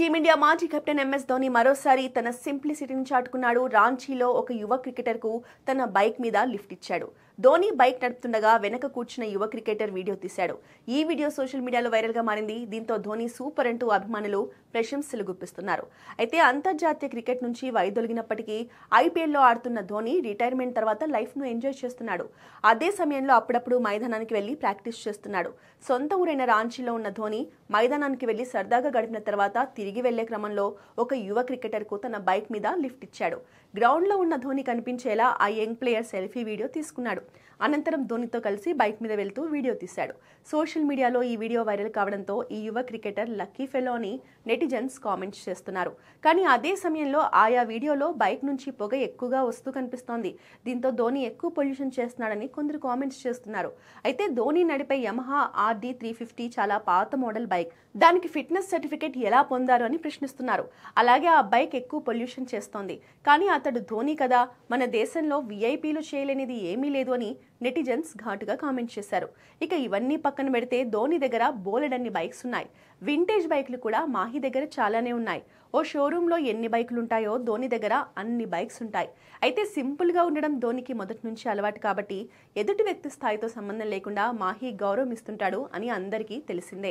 team India మాజీ captain MS Dhoni మరోసారి తన సింప్లిసిటీని చాటుకున్నాడు రాంచీలో ఒక యువ క్రికెటర్కు తన బైక్ మీద లిఫ్ట్ ఇచ్చాడు ధోని బైక్ నడుపుతుండగా వెనక కూర్చున్న యువ క్రికెటర్ వీడియో తీశాడు ఈ వీడియో సోషల్ మీడియాలో వైరల్గా మారింది దీంతో ధోని సూపర్ అంటూ అభిమానులు ప్రశంసలు గుప్పిస్తున్నారు అయితే అంతర్జాతీయ క్రికెట్ నుంచి వైదొలిగినప్పటికీ ఐపీఎల్లో ఆడుతున్న ధోని రిటైర్మెంట్ తర్వాత లైఫ్ను ఎంజాయ్ చేస్తున్నాడు అదే సమయంలో అప్పుడప్పుడు మైదానానికి వెళ్ళి ప్రాక్టీస్ చేస్తున్నాడు సొంత ఊరైన రాంచీలో ఉన్న ధోని మైదానానికి వెళ్లి సరదాగా గడిపిన తర్వాత తిరిగి తిరిగి వెళ్లే క్రమంలో ఒక యువ క్రికెటర్కు తన బైక్ మీద లిఫ్ట్ ఇచ్చాడు గ్రౌండ్లో ఉన్న ధోని కనిపించేలా ఆ యంగ్ ప్లేయర్ సెల్ఫీ వీడియో తీసుకున్నాడు అనంతరం ధోనితో కలిసి బైక్ మీద వెళ్తూ వీడియో తీశాడు సోషల్ మీడియాలో ఈ వీడియో వైరల్ కావడంతో ఈ యువ క్రికెటర్ లక్కీ ఫెలో అని నెటిజన్స్ కామెంట్స్ చేస్తున్నారు కానీ అదే సమయంలో ఆయా వీడియోలో బైక్ నుంచి పొగ ఎక్కువగా వస్తూ కనిపిస్తోంది దీంతో ధోని ఎక్కువ పొల్యూషన్ చేస్తున్నాడని కొందరు కామెంట్స్ చేస్తున్నారు అయితే ధోని నడిపే యమహా ఆర్డీ త్రీ ఫిఫ్టీ చాలా పాత మోడల్ బైక్ దానికి ఫిట్నెస్ సర్టిఫికేట్ ఎలా పొందాలి చేశారు అని ప్రశ్నిస్తున్నారు అలాగే ఆ బైక్ ఎక్కువ పొల్యూషన్ చేస్తోంది కానీ అతడు ధోని కదా మన దేశంలో విఐపీలు చేయలేనిది ఏమీ లేదు అని నెటిజన్స్ ఘాటుగా కామెంట్ చేశారు ఇక ఇవన్నీ పక్కన పెడితే ధోని దగ్గర బోలెడన్ని బైక్స్ ఉన్నాయి వింటేజ్ బైక్లు కూడా మాహి దగ్గర చాలానే ఉన్నాయి ఓ షోరూంలో ఎన్ని బైకులుంటాయో ఉంటాయో ధోని దగ్గర అన్ని బైక్స్ ఉంటాయి అయితే సింపుల్గా ఉండడం ధోనికి మొదటి నుంచి అలవాటు కాబట్టి ఎదుటి వ్యక్తి స్థాయితో సంబంధం లేకుండా మాహి గౌరవం ఇస్తుంటాడు అని అందరికీ తెలిసిందే